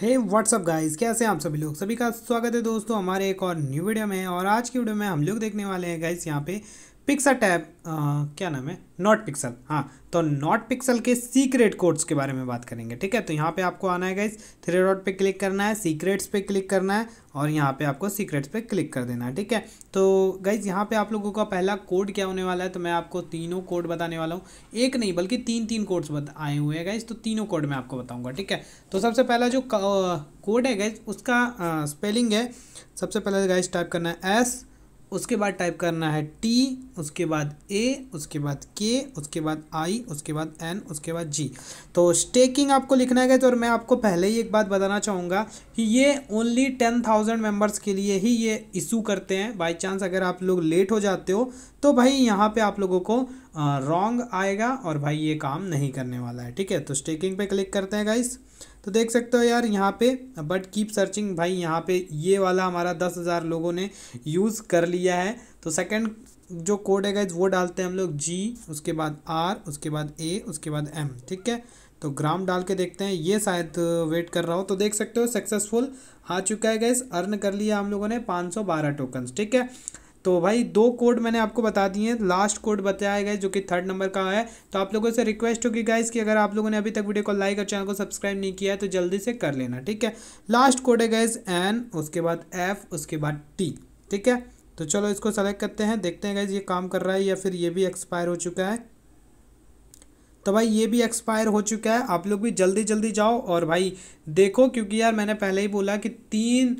हे WhatsApp guys कैसे हैं आप सभी लोग सभी का स्वागत है दोस्तों हमारे एक और न्यू वीडियो में और आज की वीडियो में हम लोग देखने वाले हैं गाइस यहाँ पे पिक्सा टैब uh, क्या नाम है नॉट पिक्सल हाँ तो नॉट पिक्सल के सीक्रेट कोड्स के बारे में बात करेंगे ठीक है तो यहाँ पे आपको आना है गाइज थ्री डॉट पे क्लिक करना है सीक्रेट्स पे क्लिक करना है और यहाँ पे आपको सीक्रेट्स पे क्लिक कर देना है ठीक है तो गाइज यहाँ पे आप लोगों का पहला कोड क्या होने वाला है तो मैं आपको तीनों कोड बताने वाला हूँ एक नहीं बल्कि तीन तीन कोड्स आए हुए हैं गाइज तो तीनों कोड मैं आपको बताऊँगा ठीक है तो सबसे पहला जो कोड uh, है गाइज उसका स्पेलिंग uh, है सबसे पहले गाइज टाइप करना है एस उसके बाद टाइप करना है टी उसके बाद ए उसके बाद के उसके बाद आई उसके बाद एन उसके बाद जी तो स्टेकिंग आपको लिखना है तो और मैं आपको पहले ही एक बात बताना चाहूँगा कि ये ओनली टेन थाउजेंड मेम्बर्स के लिए ही ये इशू करते हैं बाई चांस अगर आप लोग लेट हो जाते हो तो भाई यहाँ पे आप लोगों को रॉन्ग आएगा और भाई ये काम नहीं करने वाला है ठीक है तो स्टेकिंग पे क्लिक करते हैं गाइस तो देख सकते हो यार यहाँ पे बट कीप सर्चिंग भाई यहाँ पे ये वाला हमारा दस हज़ार लोगों ने यूज़ कर लिया है तो सेकंड जो कोड है गाइज वो डालते हैं हम लोग जी उसके बाद आर उसके बाद ए उसके बाद एम ठीक है तो ग्राम डाल के देखते हैं ये शायद वेट uh, कर रहा हो तो देख सकते हो सक्सेसफुल आ चुका है गैस अर्न कर लिया हम लोगों ने बारह टोकन्स ठीक है तो भाई दो कोड मैंने आपको बता दिए हैं लास्ट कोड बताया गया जो कि थर्ड नंबर का है तो आप लोगों से रिक्वेस्ट होगी गाइज कि अगर आप लोगों ने अभी तक वीडियो को लाइक और चैनल को सब्सक्राइब नहीं किया है तो जल्दी से कर लेना ठीक है लास्ट कोड है गाइज एन उसके बाद एफ उसके बाद टी ठीक है तो चलो इसको सेलेक्ट करते हैं देखते हैं गाइज ये काम कर रहा है या फिर ये भी एक्सपायर हो चुका है तो भाई ये भी एक्सपायर हो चुका है आप लोग भी जल्दी जल्दी जाओ और भाई देखो क्योंकि यार मैंने पहले ही बोला कि तीन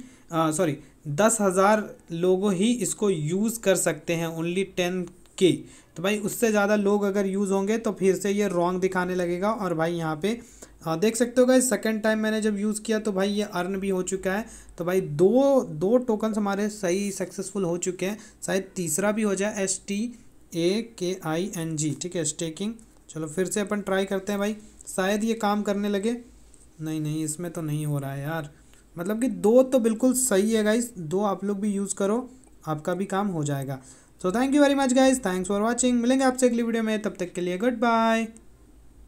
सॉरी दस हज़ार लोग ही इसको यूज़ कर सकते हैं ओनली टेन के तो भाई उससे ज़्यादा लोग अगर यूज़ होंगे तो फिर से ये रॉन्ग दिखाने लगेगा और भाई यहाँ पे आ, हाँ, देख सकते हो गाइस सेकंड टाइम मैंने जब यूज़ किया तो भाई ये अर्न भी हो चुका है तो भाई दो दो टोकन्स हमारे सही सक्सेसफुल हो चुके हैं शायद तीसरा भी हो जाए एस टी ए के आई एन जी ठीक है स्टेकिंग चलो फिर से अपन ट्राई करते हैं भाई शायद ये काम करने लगे नहीं नहीं इसमें तो नहीं हो रहा है यार मतलब कि दो तो बिल्कुल सही है गाइज दो आप लोग भी यूज़ करो आपका भी काम हो जाएगा so thank you very much guys thanks for watching मिलेंगे आपसे अगली वीडियो में तब तक के लिए गुड बाय